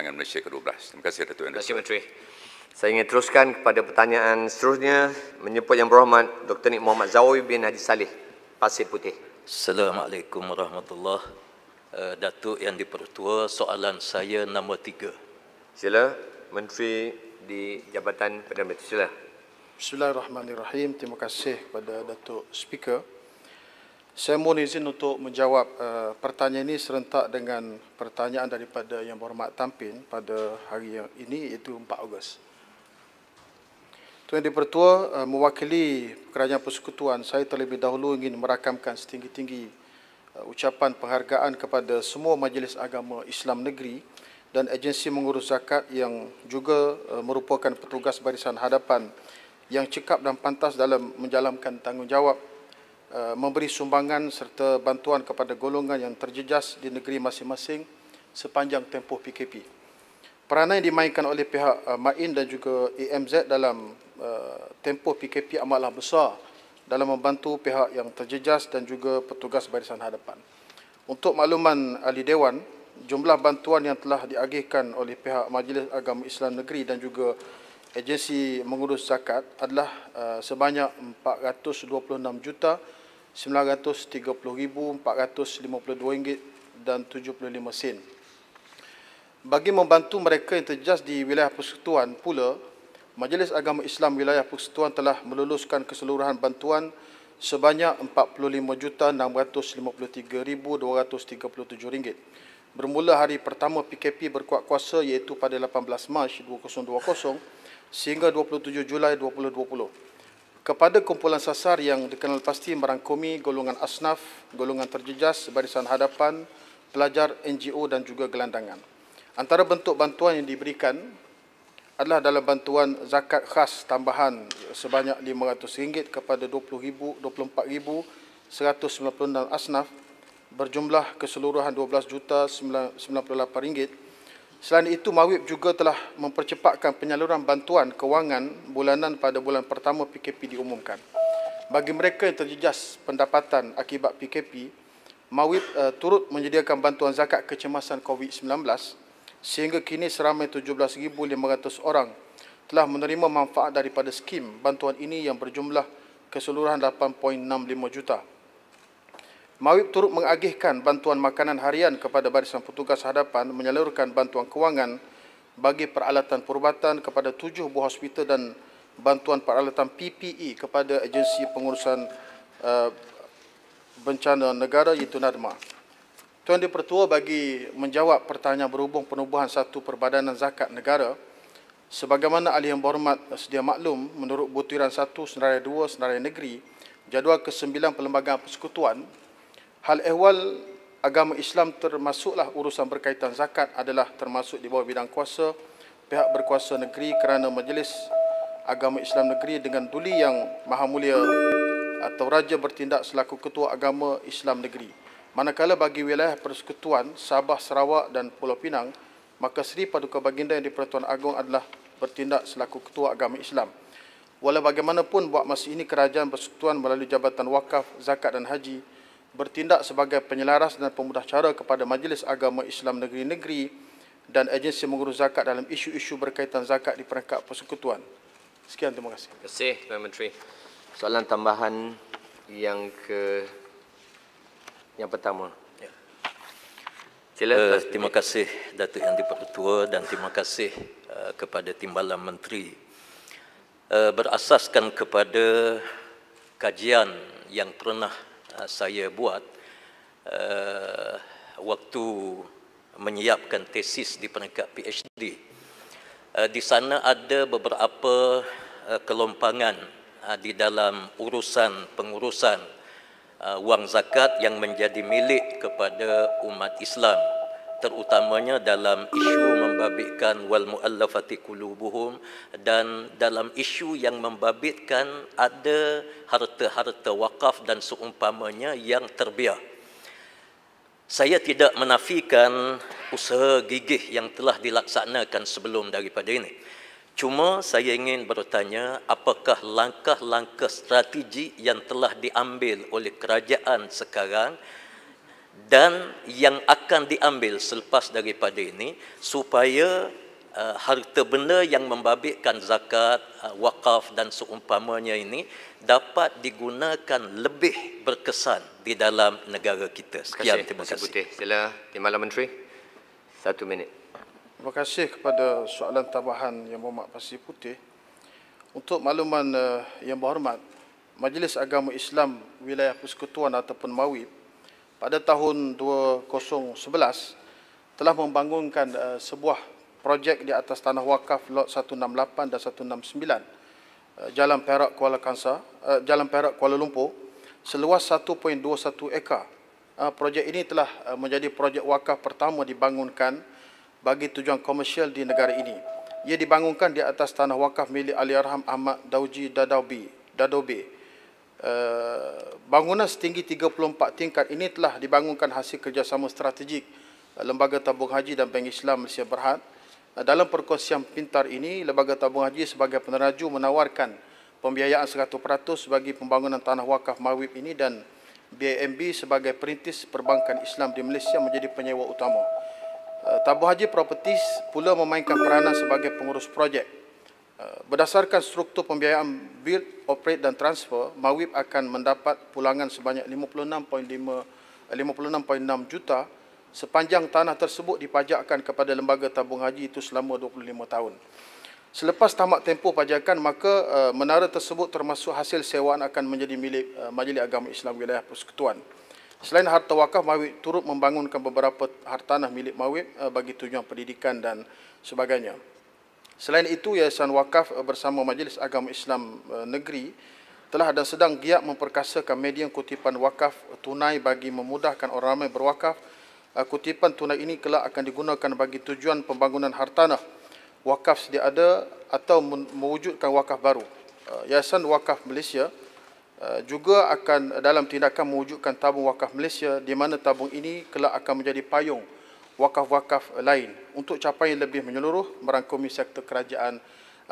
Pangan Malaysia ke-12. Terima kasih Datuk Yang Terima kasih Menteri. Saya ingin teruskan kepada pertanyaan seterusnya menyebut yang berhormat Dr. Nik Muhammad Zawawi bin Haji Saleh Pasir Putih. Assalamualaikum warahmatullahi uh, eh, Datuk yang dipertua, soalan saya nombor tiga. Sila, Menteri di Jabatan Perdana Menteri. Sila. Bismillahirrahmanirrahim. Terima kasih kepada Datuk Speaker. Saya mohon izin untuk menjawab uh, pertanyaan ini serentak dengan pertanyaan daripada Yang Berhormat Tampin pada hari ini iaitu 4 Ogos. Tuan Dipertua, uh, eh, mewakili Kerajaan Persekutuan, saya terlebih dahulu ingin merakamkan setinggi-tinggi uh, ucapan penghargaan kepada semua Majlis Agama Islam Negeri dan agensi mengurus zakat yang juga uh, merupakan petugas barisan hadapan yang cekap dan pantas dalam menjalankan tanggungjawab Eh, memberi sumbangan serta bantuan kepada golongan yang terjejas di negeri masing-masing sepanjang tempoh PKP. Peranan yang dimainkan oleh pihak eh, MAIN dan juga AMZ dalam eh, tempoh PKP amatlah besar dalam membantu pihak yang terjejas dan juga petugas barisan hadapan. Untuk makluman ahli dewan, jumlah bantuan yang telah diagihkan oleh pihak Majlis Agama Islam Negeri dan juga agensi mengurus zakat adalah sebanyak 426 juta RM930,452 dan 75 sen. Bagi membantu mereka yang terjejas di wilayah persekutuan pula, Majlis Agama Islam Wilayah Persekutuan telah meluluskan keseluruhan bantuan sebanyak 45,653,237 ringgit, bermula hari pertama PKP berkuat kuasa iaitu pada 18 Mac 2020 sehingga 27 Julai 2020 kepada kumpulan sasar yang dikenal pasti merangkumi golongan asnaf, golongan terjejas, barisan hadapan, pelajar, NGO dan juga gelandangan. Antara bentuk bantuan yang diberikan adalah dalam bantuan zakat khas tambahan sebanyak RM500 kepada 24,196 asnaf berjumlah keseluruhan RM12,98 Selain itu, Mawib juga telah mempercepatkan penyaluran bantuan kewangan bulanan pada bulan pertama PKP diumumkan. Bagi mereka yang terjejas pendapatan akibat PKP, Mawib uh, eh, turut menyediakan bantuan zakat kecemasan COVID-19 sehingga kini seramai 17,500 orang telah menerima manfaat daripada skim bantuan ini yang berjumlah keseluruhan 8.65 juta. Mawib turut mengagihkan bantuan makanan harian kepada barisan petugas hadapan menyalurkan bantuan kewangan bagi peralatan perubatan kepada tujuh buah hospital dan bantuan peralatan PPE kepada agensi pengurusan uh, bencana negara iaitu NADMA. Tuan Dipertua bagi menjawab pertanyaan berhubung penubuhan satu perbadanan zakat negara, sebagaimana ahli yang berhormat eh, sedia maklum menurut butiran satu senarai dua senarai negeri, jadual ke-9 Perlembagaan Persekutuan Hal ehwal agama Islam termasuklah urusan berkaitan zakat adalah termasuk di bawah bidang kuasa pihak berkuasa negeri kerana majlis agama Islam negeri dengan duli yang maha mulia ah, atau raja bertindak selaku ketua agama Islam negeri. Manakala bagi wilayah persekutuan Sabah, Sarawak dan Pulau Pinang, maka Seri Paduka Baginda yang Dipertuan pertuan Agong adalah bertindak selaku ketua agama Islam. Walau bagaimanapun buat masa ini kerajaan persekutuan melalui Jabatan Wakaf, Zakat dan Haji bertindak sebagai penyelaras dan pemudah cara kepada Majlis Agama Islam Negeri-Negeri dan agensi mengurus zakat dalam isu-isu berkaitan zakat di peringkat persekutuan. Sekian, terima kasih. Terima kasih, Tuan Menteri. Soalan tambahan yang ke yang pertama. Ya. Sila, uh, terima kasih, Datuk Yang Dipertua dan terima kasih uh, kepada Timbalan Menteri. Uh, berasaskan kepada kajian yang pernah Ah, saya buat uh, waktu menyiapkan tesis di peringkat PhD. Uh, ah, di sana ada beberapa uh, kelompangan uh, di dalam urusan pengurusan uh, wang zakat yang menjadi milik kepada umat Islam terutamanya dalam isu membabitkan wal muallafati qulubuhum dan dalam isu yang membabitkan ada harta-harta wakaf dan seumpamanya yang terbiar. Saya tidak menafikan usaha gigih yang telah dilaksanakan sebelum daripada ini. Cuma saya ingin bertanya apakah langkah-langkah strategi yang telah diambil oleh kerajaan sekarang dan yang akan diambil selepas daripada ini supaya uh, harta benda yang membabitkan zakat, uh, wakaf dan seumpamanya ini dapat digunakan lebih berkesan di dalam negara kita. Sekian terima kasih. Terima kasih. Putih. Sila Timbalan Menteri. Satu minit. Terima kasih kepada soalan tambahan yang Muhammad Pasir Putih. Untuk makluman uh, yang berhormat, Majlis Agama Islam Wilayah Persekutuan ataupun MAWIP pada tahun 2011 telah membangunkan uh, sebuah projek di atas tanah wakaf lot 168 dan 169 uh, eh, Jalan Perak Kuala Kansar, uh, Jalan Perak Kuala Lumpur seluas 1.21 ekar. Uh, projek ini telah uh, menjadi projek wakaf pertama dibangunkan bagi tujuan komersial di negara ini. Ia dibangunkan di atas tanah wakaf milik Aliarham Ahmad Dauji Dadaubi, Dadobe. Uh, Bangunan setinggi 34 tingkat ini telah dibangunkan hasil kerjasama strategik eh, Lembaga Tabung Haji dan Bank Islam Malaysia Berhad. Eh, dalam perkongsian pintar ini, Lembaga Tabung Haji sebagai peneraju menawarkan pembiayaan 100% bagi pembangunan tanah wakaf Mawib ini dan BIMB sebagai perintis perbankan Islam di Malaysia menjadi penyewa utama. Eh, tabung Haji Properties pula memainkan peranan sebagai pengurus projek. Eh, berdasarkan struktur pembiayaan build, operate dan transfer, MAWIP akan mendapat pulangan sebanyak 56.5 56.6 eh, juta sepanjang tanah tersebut dipajakkan kepada lembaga tabung haji itu selama 25 tahun. Selepas tamat tempoh pajakan, maka eh, menara tersebut termasuk hasil sewaan akan menjadi milik Majlis Agama Islam Wilayah Persekutuan. Selain harta wakaf, MAWIP turut membangunkan beberapa hartanah milik MAWIP bagi tujuan pendidikan dan sebagainya. Selain itu, Yayasan Wakaf eh, bersama Majlis Agama Islam eh, Negeri telah dan sedang giat memperkasakan media kutipan wakaf eh, tunai bagi memudahkan orang ramai berwakaf. Kutipan tunai ini kelak akan digunakan bagi tujuan pembangunan hartanah wakaf sedia ada atau mewujudkan wakaf baru. Yayasan Wakaf Malaysia juga akan dalam tindakan mewujudkan tabung wakaf Malaysia di mana tabung ini kelak akan menjadi payung wakaf-wakaf lain untuk capaian lebih menyeluruh merangkumi sektor kerajaan,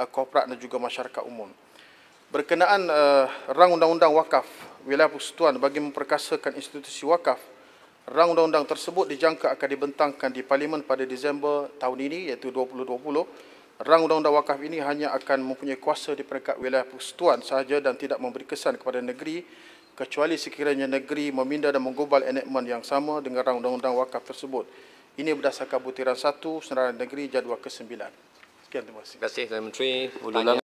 uh, korporat dan juga masyarakat umum. Berkenaan uh, rang undang-undang wakaf wilayah persekutuan bagi memperkasakan institusi wakaf, rang undang-undang tersebut dijangka akan dibentangkan di Parlimen pada Disember tahun ini iaitu 2020. Rang undang-undang wakaf ini hanya akan mempunyai kuasa di peringkat wilayah persekutuan sahaja dan tidak memberi kesan kepada negeri kecuali sekiranya negeri meminda dan menggobal enakmen yang sama dengan rang undang-undang wakaf tersebut. Ini berdasarkan butiran satu Senarai Negeri Jadual ke-9. Sekian terima kasih. Terima kasih Tuan Menteri.